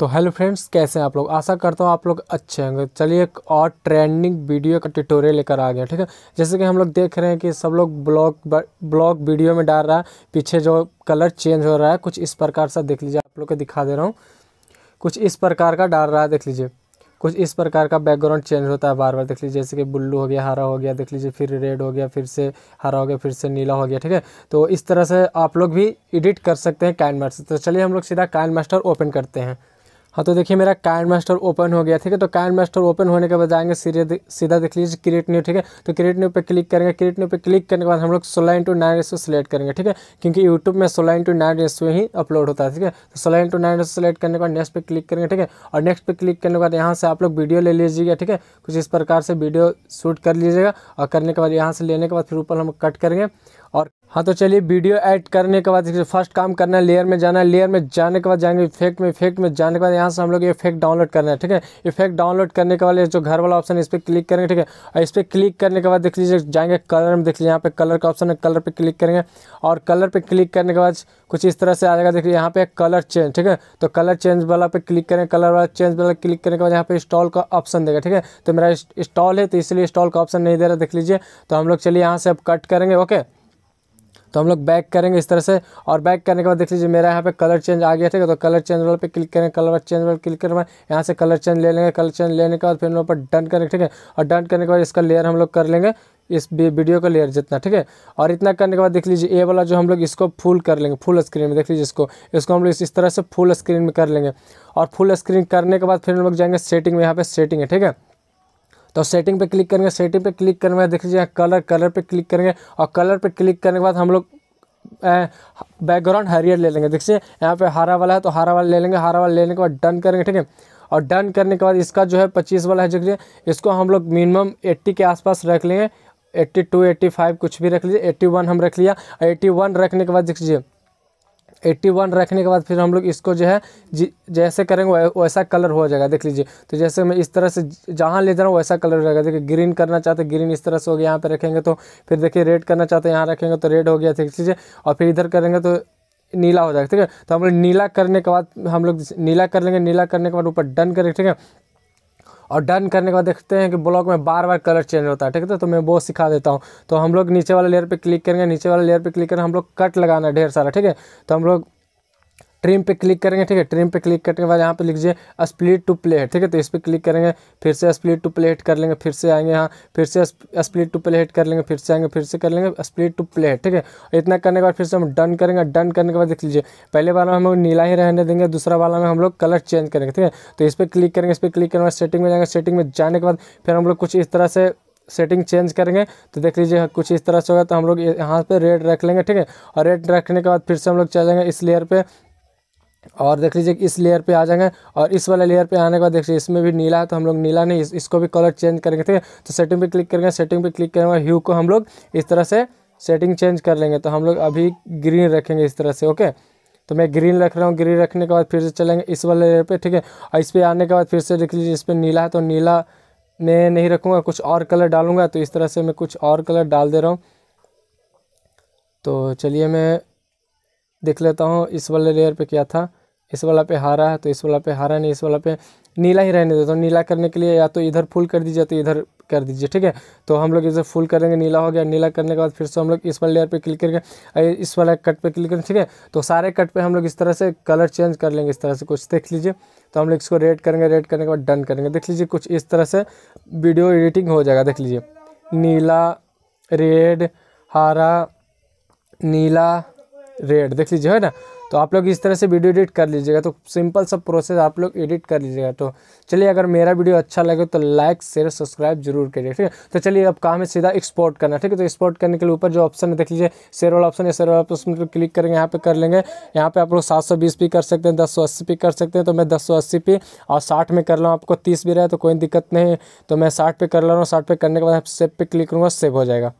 तो hello friends कैसे हैं आप लोग आशा करता हूँ आप लोग अच्छे होंगे चलिए एक और ट्रेंडिंग वीडियो का ट्यूटोरियल लेकर आ गया ठीक है जैसे कि हम लोग देख रहे हैं कि सब लोग ब्लॉग ब्लॉग वीडियो में डाल रहा है पीछे जो कलर चेंज हो रहा है कुछ इस प्रकार से देख लीजिए आप लोग को दिखा दे रहा हूँ कुछ इस प्रकार का डाल रहा है देख लीजिए कुछ इस प्रकार का बैकग्राउंड चेंज होता है बार बार देख लीजिए जैसे कि ब्लू हो गया हरा हो गया देख लीजिए फिर रेड हो गया फिर से हरा हो गया फिर से नीला हो गया ठीक है तो इस तरह से आप लोग भी एडिट कर सकते हैं कैन मास्टर तो चलिए हम लोग सीधा कैन मास्टर ओपन करते हैं हाँ तो देखिए मेरा कायन मास्टर ओपन हो गया ठीक है तो कायन मास्टर ओपन होने के बाद जाएंगे सीधे सीधा देख लीजिए क्रिएट न्यू ठीक है तो क्रिएट न्यू पे क्लिक करेंगे क्रिएट न्यू पे क्लिक करने के बाद हम लोग सोलह इंटू नाइन रेसो सेलेक्ट करेंगे ठीक है क्योंकि यूट्यूब में सोलह इंटू नाइन रेसो ही अपलोड होता है ठीक है तो सोलह इंटू नाइन रेसो सेलेक्ट करने के बाद नेक्स्ट पे क्लिक करेंगे ठीक है और नेक्स्ट पे क्लिक करने के बाद यहाँ से आप लोग वीडियो ले लीजिएगा ठीक है कुछ इस प्रकार से वीडियो शूट कर लीजिएगा और करने के बाद यहाँ से लेने के बाद फिर ऊपर हम कट करेंगे और हाँ तो चलिए वीडियो एडिट करने के बाद फर्स्ट काम करना है लेयर में जाना है लेयर में जाने के बाद जाएंगे इफेक्ट में इफेक्ट में जाने के बाद यहाँ से हम लोग इफेक्ट डाउनलोड करना है ठीक है इफेक्ट डाउनलोड करने के बाद जो घर वाला ऑप्शन है इस पर क्लिक करेंगे ठीक है और इस पर क्लिक करने के बाद देख लीजिए जाएंगे कलर में देख लीजिए यहाँ पे कलर का ऑप्शन है कलर पर क्लिक करेंगे और कलर पर क्लिक करने के बाद कुछ इस तरह से आ जाएगा देख लीजिए यहाँ पे कलर चेंज ठीक है तो कलर चेंज वाला पे क्लिक करें कलर वाला चेंज वाला क्लिक करने के बाद यहाँ पे इंस्टॉल का ऑप्शन देगा ठीक है तो मेरा इंस्टॉल है तो इसलिए इंस्टॉल का ऑप्शन नहीं दे रहा देख लीजिए तो हम लोग चलिए यहाँ से अब कट करेंगे ओके तो हम लोग बैक करेंगे इस तरह से और बैक करने के बाद देख लीजिए मेरा यहाँ पे कलर चेंज आ गया ठीक है तो कलर चेंज वाले पे क्लिक करेंगे कलर चेंज वाले क्लिक बाद यहाँ से कलर चेंज ले लेंगे कलर चेंज लेने के बाद फिर हम लोग पर डन करेंगे ठीक है और डन करने के बाद इसका लेयर हम लोग कर लेंगे इस वीडियो का लेयर जितना ठीक है और इतना करने के बाद देख लीजिए ए वाला जो हम लोग इसको फुल कर लेंगे फुल स्क्रीन में देख लीजिए इसको इसको हम लोग इस तरह से फुल स्क्रीन में कर लेंगे और फुल स्क्रीन करने के बाद फिर हम लोग जाएंगे सेटिंग में यहाँ पे सेटिंग है ठीक है तो सेटिंग पे क्लिक करेंगे सेटिंग पे क्लिक करने के बाद देख लीजिए कलर कलर पे क्लिक करेंगे और कलर पे क्लिक करने के बाद हम लोग बैकग्राउंड हरियर ले लेंगे देखिए यहाँ पे हरा वाला है तो हरा वाला ले लेंगे हरा वाला लेने के बाद डन करेंगे ठीक है और डन करने के बाद इसका जो है पच्चीस वाला है जो इसको हम लोग मिनिमम एट्टी के आसपास रख लेंगे एट्टी टू एट्टी फाइव कुछ भी रख लीजिए एट्टी वन हम रख लिया एट्टी वन रखने के बाद देख लीजिए एट्टी वन रखने के बाद फिर हम लोग इसको जो है जैसे करेंगे वैसा कलर हो जाएगा देख लीजिए तो जैसे मैं इस तरह से जहाँ ले जा रहा हूँ वैसा कलर हो जाएगा देखिए ग्रीन करना चाहते हैं ग्रीन इस तरह से हो गया यहाँ पर रखेंगे तो फिर देखिए रेड करना चाहते हैं यहाँ रखेंगे तो रेड हो गया देख लीजिए और फिर इधर करेंगे तो नीला हो जाएगा ठीक है तो हम लोग नीला करने के बाद हम लोग नीला कर लेंगे नीला करने के बाद ऊपर डन करेंगे ठीक है और डन करने के बाद देखते हैं कि ब्लॉक में बार बार कलर चेंज होता है ठीक है तो, तो मैं वो सिखा देता हूँ तो हम लोग नीचे वाले लेयर पर क्लिक करेंगे नीचे वाले लेयर पर क्लिक करेंगे हम लोग कट लगाना है ढेर सारा ठीक है तो हम लोग ट्रिम पे क्लिक करेंगे ठीक है ट्रिम पे क्लिक करने के बाद यहाँ पे लिख दीजिए स्प्लिट टू प्लेट ठीक है तो इस पर क्लिक करेंगे फिर से स्प्लिट टू प्लेट कर लेंगे फिर से आएंगे यहाँ फिर से स्प्लिट टू प्लेट कर लेंगे फिर से आएंगे फिर से कर लेंगे स्प्लिट टू प्लेट ठीक है इतना करने के बाद फिर से हम डन करेंगे डन करने के बाद देख लीजिए पहले वाला में हम लोग नीला ही रहने देंगे दूसरा वाला में हम लोग कलर चेंज करेंगे ठीक है तो इस पर क्लिक करेंगे इस पर क्लिक करने के बाद सेटिंग में जाएंगे सेटिंग में जाने के बाद फिर हम लोग कुछ इस तरह से सेटिंग चेंज करेंगे तो देख लीजिए हाँ, कुछ इस तरह से होगा तो हम लोग यहाँ पे रेड रख लेंगे ठीक है और रेड रखने के बाद फिर से हम लोग चले जाएंगे इस लेयर पे और देख लीजिए इस लेयर पे आ जाएंगे और इस वाले लेयर पे आने के बाद देख लीजिए इसमें भी नीला है तो हम लोग नीला नहीं इस, इसको भी कलर चेंज करेंगे ठीक है तो सेटिंग पे क्लिक करेंगे सेटिंग पे क्लिक करेंगे ह्यू को हम लोग इस तरह से सेटिंग चेंज कर लेंगे तो हम लोग अभी ग्रीन रखेंगे इस तरह से ओके तो मैं ग्रीन रख रहा हूँ ग्रीन रखने के बाद फिर से चलेंगे इस वाले लेयर पर ठीक है और इस पर आने के बाद फिर से देख लीजिए इस पर नीला है तो नीला मैं नहीं रखूँगा कुछ और कलर डालूंगा तो इस तरह से मैं कुछ और कलर डाल दे रहा हूँ तो चलिए मैं देख लेता हूँ इस वाले लेयर पे क्या था इस वाला पे हारा है तो इस वाला पे हारा नहीं इस वाला पे नीला ही रहने देता हूँ नीला करने के लिए या तो इधर फुल कर दीजिए तो इधर कर दीजिए ठीक है तो हम लोग इसे फुल करेंगे नीला हो गया नीला करने के बाद फिर से हम लोग इस वाले लेयर पे क्लिक करके इस वाला कट पे क्लिक करेंगे ठीक है तो सारे कट पे हम लोग इस तरह से कलर चेंज कर लेंगे इस तरह से कुछ देख लीजिए तो हम लोग इसको रेड करेंगे रेड करने के बाद डन करेंगे देख लीजिए कुछ इस तरह से वीडियो एडिटिंग हो जाएगा देख लीजिए नीला रेड हारा नीला रेड देख लीजिए है ना तो आप लोग इस तरह से वीडियो एडिट कर लीजिएगा तो सिंपल सब प्रोसेस आप लोग एडिट कर लीजिएगा तो चलिए अगर मेरा वीडियो अच्छा लगे तो लाइक शेयर सब्सक्राइब जरूर करिए ठीक है तो चलिए अब काम है सीधा एक्सपोर्ट करना ठीक है तो एक्सपोर्ट करने के लिए ऊपर जो ऑप्शन है देख लीजिए शेयर वाला ऑप्शन है शेयर वाला ऑप्शन पर क्लिक करेंगे यहाँ पर कर लेंगे यहाँ पर आप लोग सात सौ बीस पी कर सकते हैं दस सौ अस्सी पी कर सकते हैं तो मैं दस सौ अस्सी पी और साठ में कर लूँ आपको तीस भी रहे तो कोई दिक्कत नहीं तो मैं साठ पे कर रहा हूँ साठ पे करने के बाद सेव पे क्लिक करूँगा सेव हो जाएगा